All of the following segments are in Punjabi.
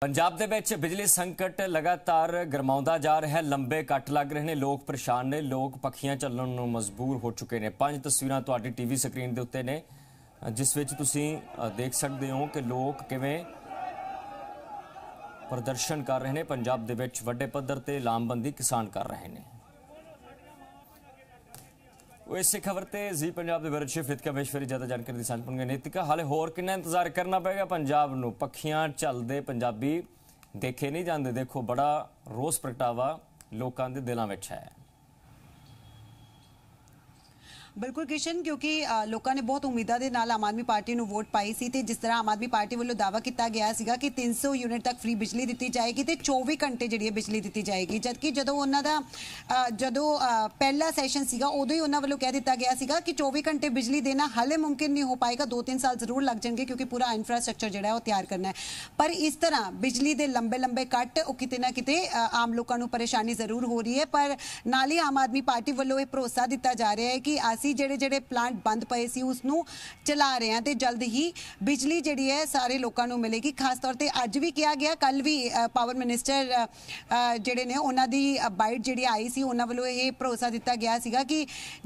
ਪੰਜਾਬ ਦੇ ਵਿੱਚ ਬਿਜਲੀ ਸੰਕਟ ਲਗਾਤਾਰ ਗਰਮਾਉਂਦਾ ਜਾ ਰਿਹਾ ਹੈ ਲੰਬੇ ਕੱਟ ਲੱਗ ਰਹੇ ਨੇ ਲੋਕ ਪਰੇਸ਼ਾਨ ਨੇ ਲੋਕ ਪੱਖੀਆਂ ਚੱਲਣ ਨੂੰ ਮਜਬੂਰ ਹੋ ਚੁੱਕੇ ਨੇ ਪੰਜ ਤਸਵੀਰਾਂ ਤੁਹਾਡੀ ਟੀਵੀ ਸਕਰੀਨ ਦੇ ਉੱਤੇ ਨੇ ਜਿਸ ਵਿੱਚ ਤੁਸੀਂ ਦੇਖ ਸਕਦੇ ਹੋ ਕਿ ਲੋਕ ਕਿਵੇਂ ਪ੍ਰਦਰਸ਼ਨ ਕਰ ਰਹੇ ਨੇ ਪੰਜਾਬ ਦੇ ਵਿੱਚ ਵੱਡੇ ਪੱਧਰ ਤੇ ਲਾਮਬੰਦੀ ਕਿਸਾਨ ਕਰ ਰਹੇ ਨੇ ਉਹ ਇਸੇ ਖਬਰ ਤੇ ਜੀ ਪੰਜਾਬ ਦੇ ਵਰਡ ਸ਼ਿਫਟ ਕਮੇਸ਼ਵਰੀ ਜਿਆਦਾ ਜਾਣਕਾਰੀ ਦੀ ਸਾਂਝ ਪਾਉਣਗੇ ਹਾਲੇ ਹੋਰ ਕਿੰਨਾ ਇੰਤਜ਼ਾਰ ਕਰਨਾ ਪਏਗਾ ਪੰਜਾਬ ਨੂੰ ਪੱਖੀਆਂ ਚੱਲਦੇ ਪੰਜਾਬੀ ਦੇਖੇ ਨਹੀਂ ਜਾਂਦੇ ਦੇਖੋ ਬੜਾ ਰੋਸ ਪ੍ਰਗਟਾਵਾ ਲੋਕਾਂ ਦੇ ਦਿਲਾਂ ਵਿੱਚ ਹੈ ਬਿਲਕੁਲ ਕਿਸ਼ਨ ਕਿਉਂਕਿ ਲੋਕਾਂ ਨੇ ਬਹੁਤ ਉਮੀਦਾਂ ਦੇ ਨਾਲ ਆਮ ਆਦਮੀ ਪਾਰਟੀ ਨੂੰ ਵੋਟ ਪਾਈ ਸੀ ਤੇ ਜਿਸ ਤਰ੍ਹਾਂ ਆਮ ਆਦਮੀ ਪਾਰਟੀ ਵੱਲੋਂ ਦਾਵਾ ਕੀਤਾ ਗਿਆ ਸੀਗਾ ਕਿ 300 ਯੂਨਿਟ ਤੱਕ ਫ੍ਰੀ ਬਿਜਲੀ ਦਿੱਤੀ ਜਾਏਗੀ ਤੇ 24 ਘੰਟੇ ਜਿਹੜੀ ਹੈ ਬਿਜਲੀ ਦਿੱਤੀ ਜਾਏਗੀ ਜਦਕਿ ਜਦੋਂ ਉਹਨਾਂ ਦਾ ਜਦੋਂ ਪਹਿਲਾ ਸੈਸ਼ਨ ਸੀਗਾ ਉਦੋਂ ਹੀ ਉਹਨਾਂ ਵੱਲੋਂ ਕਹਿ ਦਿੱਤਾ ਗਿਆ ਸੀਗਾ ਕਿ 24 ਘੰਟੇ ਬਿਜਲੀ ਦੇਣਾ ਹਾਲੇ ਮੁਮਕਿਨ ਨਹੀਂ ਹੋ ਪਾਏਗਾ 2-3 ਸਾਲ ਜ਼ਰੂਰ ਲੱਗ ਜਾਣਗੇ ਕਿਉਂਕਿ ਪੂਰਾ ਇਨਫਰਾਸਟ੍ਰਕਚਰ ਜਿਹੜਾ ਹੈ ਉਹ ਤਿਆਰ ਕਰਨਾ ਹੈ ਪਰ ਇਸ ਤਰ੍ਹਾਂ ਬਿਜਲੀ ਦੇ ਲੰਬੇ ਲੰਬੇ ਕੱਟ ਉਹ ਕਿਤੇ ਨਾ ਕਿਤੇ ਆਮ ਲੋਕਾਂ ਨੂੰ ਪਰੇਸ਼ਾਨੀ ਜ਼ਰੂਰ ਹੋ ਰਹੀ ਹੈ ਪਰ ਨਾਲ ਹੀ ਆਮ ਆਦਮੀ ਪਾਰਟੀ ਵੱਲੋਂ ਇਹ ਭਰੋਸਾ ਦਿੱਤਾ ਜਾ ਰਿਹਾ ਹੈ ਕਿ ਆਸੀ ਸੀ ਜਿਹੜੇ ਜਿਹੜੇ ਪਲਾਂਟ ਬੰਦ ਪਏ ਸੀ ਉਸ ਨੂੰ ਚਲਾ ਰਹੇ ਆ ਤੇ ਜਲਦ ਹੀ ਬਿਜਲੀ ਜਿਹੜੀ ਹੈ ਸਾਰੇ ਲੋਕਾਂ ਨੂੰ ਮਿਲੇਗੀ ਖਾਸ ਤੌਰ ਤੇ ਅੱਜ ਵੀ ਕਿਹਾ ਗਿਆ ਕੱਲ ਵੀ ਪਾਵਰ ਮਿਨਿਸਟਰ ਜਿਹੜੇ ਨੇ ਉਹਨਾਂ ਦੀ ਬਾਈਟ ਜਿਹੜੀ ਆਈ ਸੀ ਉਹਨਾਂ ਵੱਲੋਂ ਇਹ ਭਰੋਸਾ ਦਿੱਤਾ ਗਿਆ ਸੀਗਾ ਕਿ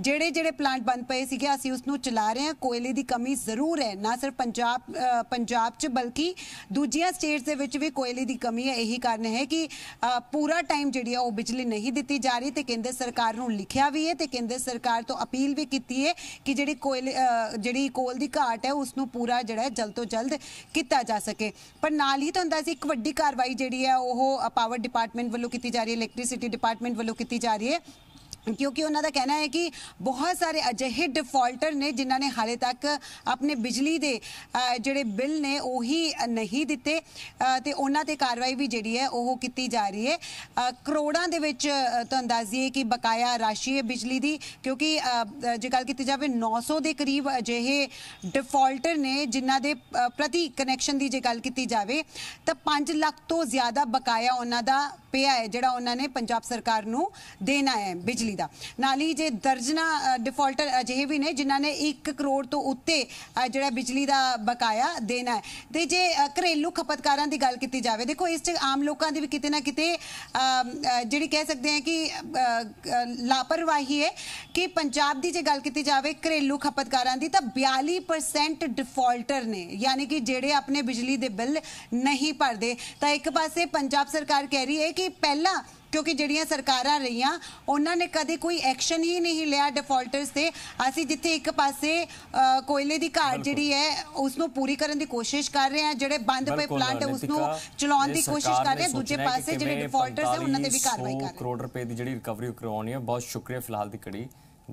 ਜਿਹੜੇ ਜਿਹੜੇ ਪਲਾਂਟ ਬੰਦ ਪਏ ਸੀਗੇ ਅਸੀਂ ਉਸ ਨੂੰ ਚਲਾ ਰਹੇ ਆ ਕੋਇਲੇ ਦੀ ਕਮੀ ਜ਼ਰੂਰ ਹੈ ਨਾ ਸਿਰਫ ਪੰਜਾਬ ਪੰਜਾਬ 'ਚ ਬਲਕਿ ਦੂਜੀਆਂ ਸਟੇਟਸ ਦੇ ਵਿੱਚ ਵੀ ਕੋਇਲੇ ਦੀ ਕਮੀ ਹੈ ਇਹੀ ਕਾਰਨ ਹੈ ਕਿ ਪੂਰਾ ਟਾਈਮ ਜਿਹੜੀ ਆ ਉਹ ਬਿਜਲੀ ਨਹੀਂ ਦਿੱਤੀ ਜਾ ਰਹੀ ਤੇ ਕੇਂਦਰ ਸਰਕਾਰ ਨੂੰ ਲਿਖਿਆ ਵੀ ਹੈ ਤੇ ਕੇਂਦਰ ਸਰਕਾਰ ਤੋਂ ਅਪੀਲ ਵੀ ਕੀਤੀ ਹੈ ਕਿ ਜਿਹੜੀ ਕੋਇਲ ਜਿਹੜੀ ਕੋਲ ਦੀ ਘਾਟ ਹੈ ਉਸ ਨੂੰ ਪੂਰਾ ਜਿਹੜਾ ਜਲਦ ਤੋਂ ਜਲਦ ਕੀਤਾ ਜਾ ਸਕੇ ਪਰ ਨਾਲ ਹੀ ਤੁਹਾਨੂੰ ਦੱਸ ਇੱਕ ਵੱਡੀ ਕਾਰਵਾਈ ਜਿਹੜੀ ਹੈ ਉਹ ਪਾਵਰ ਡਿਪਾਰਟਮੈਂਟ ਵੱਲੋਂ ਕੀਤੀ ਜਾ ਰਹੀ ਹੈ ਇਲੈਕਟ੍ਰਿਸਿਟੀ ਡਿਪਾਰਟਮੈਂਟ ਵੱਲੋਂ ਕੀਤੀ ਜਾ ਰਹੀ ਹੈ ਕਿਉਂਕਿ ਉਹਨਾਂ ਦਾ ਕਹਿਣਾ ਹੈ ਕਿ ਬਹੁਤ ਸਾਰੇ ਅਜਿਹੇ ਡਿਫਾਲਟਰ ਨੇ ਜਿਨ੍ਹਾਂ ਨੇ ਹਾਲੇ ਤੱਕ ਆਪਣੇ ਬਿਜਲੀ ਦੇ ਜਿਹੜੇ ਬਿੱਲ ਨੇ ਉਹੀ ਨਹੀਂ ਦਿੱਤੇ ਤੇ ਉਹਨਾਂ ਤੇ ਕਾਰਵਾਈ ਵੀ ਜਿਹੜੀ ਹੈ ਉਹ ਕੀਤੀ ਜਾ ਰਹੀ ਹੈ ਕਰੋੜਾਂ ਦੇ ਵਿੱਚ ਤੁਹਾਨੂੰ ਦੱਸ ਕਿ ਬਕਾਇਆ ਰਾਸ਼ੀ ਹੈ ਬਿਜਲੀ ਦੀ ਕਿਉਂਕਿ ਜੇ ਗੱਲ ਕੀਤੀ ਜਾਵੇ 900 ਦੇ ਕਰੀਬ ਅਜਿਹੇ ਡਿਫਾਲਟਰ ਨੇ ਜਿਨ੍ਹਾਂ ਦੇ ਪ੍ਰਤੀ ਕਨੈਕਸ਼ਨ ਦੀ ਜੇ ਗੱਲ ਕੀਤੀ ਜਾਵੇ ਤਾਂ 5 ਲੱਖ ਤੋਂ ਜ਼ਿਆਦਾ ਬਕਾਇਆ ਉਹਨਾਂ ਦਾ ਪਿਆ ਹੈ ਜਿਹੜਾ ਉਹਨਾਂ ਨੇ ਪੰਜਾਬ ਸਰਕਾਰ ਨੂੰ ਦੇਣਾ ਹੈ ਬਿਜਲੀ ਦਾ ਨਾਲ ਹੀ ਜੇ ਦਰਜਨਾ ਡਿਫਾਲਟਰ ਅਜੇ ਵੀ ਨੇ ਜਿਨ੍ਹਾਂ ਨੇ 1 ਕਰੋੜ ਤੋਂ ਉੱਤੇ ਜਿਹੜਾ ਬਿਜਲੀ ਦਾ ਬਕਾਇਆ ਦੇਣਾ ਹੈ ਤੇ ਜੇ ਘਰੇਲੂ ਖਪਤਕਾਰਾਂ ਦੀ ਗੱਲ ਕੀਤੀ ਜਾਵੇ ਦੇਖੋ ਇਸ 'ਚ ਆਮ ਲੋਕਾਂ ਦੀ ਵੀ ਕਿਤੇ ਨਾ ਕਿਤੇ ਜਿਹੜੀ ਕਹਿ ਸਕਦੇ ਆ ਕਿ ਲਾਪਰਵਾਹੀ ਹੈ ਕਿ ਪੰਜਾਬ ਦੀ ਜੇ ਗੱਲ ਕੀਤੀ ਜਾਵੇ ਘਰੇਲੂ ਖਪਤਕਾਰਾਂ ਦੀ ਤਾਂ 42% ਡਿਫਾਲਟਰ ਨੇ ਯਾਨੀ ਕਿ ਜਿਹੜੇ ਆਪਣੇ ਬਿਜਲੀ ਦੇ ਬਿੱਲ ਨਹੀਂ ਭਰਦੇ ਤਾਂ ਇੱਕ ਪਾਸੇ ਪੰਜਾਬ ਸਰਕਾਰ ਕਹਿ ਰਹੀ ਹੈ ਕਿ ਪਹਿਲਾਂ ਕਿਉਂਕਿ ਜਿਹੜੀਆਂ ਸਰਕਾਰਾਂ ਰਹੀਆਂ ਉਹਨਾਂ ਨੇ ਕਦੇ ਕੋਈ ਐਕਸ਼ਨ ਹੀ ਨਹੀਂ ਲਿਆ ਡਿਫਾਲਟਰਸ ਤੇ ਅਸੀਂ ਜਿੱਥੇ ਇੱਕ ਪਾਸੇ ਕੋਇਲੇ ਦੀ ਘਾਟ ਜਿਹੜੀ ਹੈ ਉਸ ਨੂੰ ਪੂਰੀ ਕਰਨ ਦੀ ਕੋਸ਼ਿਸ਼ ਕਰ ਰਹੇ ਹਾਂ ਜਿਹੜੇ ਬੰਦ ਪਏ ਪਲਾਂਟ ਉਸ ਨੂੰ ਚਲਾਉਣ ਦੀ ਕੋਸ਼ਿਸ਼ ਕਰ ਰਹੇ ਹਾਂ ਦੂਜੇ ਪਾਸੇ ਜਿਹੜੇ ਡਿਫਾਲਟਰਸ ਹੈ ਉਹਨਾਂ ਤੇ ਵੀ ਕਾਰਵਾਈ ਕਰ ਰਹੇ ਹਾਂ। ਕਰੋੜ ਰੁਪਏ ਦੀ ਜਿਹੜੀ ਰਿਕਵਰੀ ਕਰਵਾਉਣੀ ਹੈ ਬਹੁਤ ਸ਼ੁਕਰੀਆ ਫਿਲਹਾਲ ਦੀ ਕੜੀ